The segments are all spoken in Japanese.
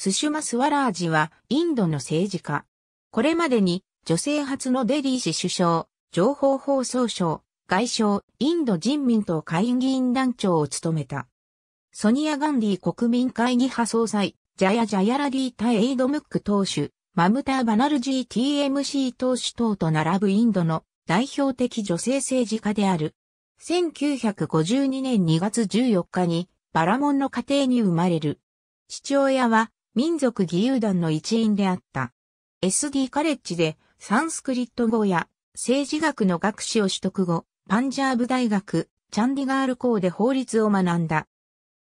スシュマ・スワラージはインドの政治家。これまでに女性初のデリー氏首相、情報放送省、外相、インド人民党会議員団長を務めた。ソニア・ガンディ国民会議派総裁、ジャヤ・ジャヤラディ・タ・エイド・ムック党首、マムター・バナルジー・ TMC 党首等と並ぶインドの代表的女性政治家である。1952年2月14日にバラモンの家庭に生まれる。父親は民族義勇団の一員であった。SD カレッジでサンスクリット語や政治学の学士を取得後、パンジャーブ大学、チャンディガール校で法律を学んだ。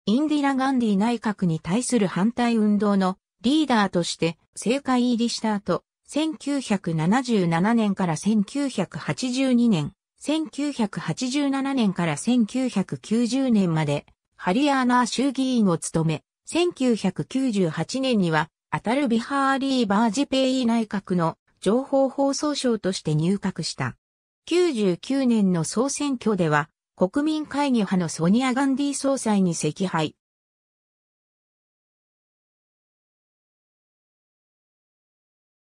インディラ・ガンディ内閣に対する反対運動のリーダーとして政界入りした後、1977年から1982年、1987年から1990年まで、ハリアーナー衆議院を務め、1998年には、アタルビハーリー・バージペイ内閣の情報放送省として入閣した。99年の総選挙では、国民会議派のソニア・ガンディ総裁に惜敗。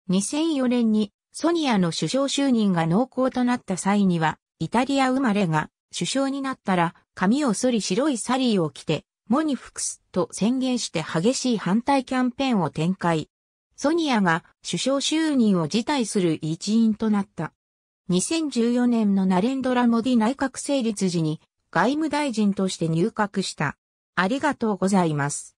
2004年にソニアの首相就任が濃厚となった際には、イタリア生まれが首相になったら髪を剃り白いサリーを着てモニフクスと宣言して激しい反対キャンペーンを展開。ソニアが首相就任を辞退する一因となった。2014年のナレンドラモディ内閣成立時に外務大臣として入閣した。ありがとうございます。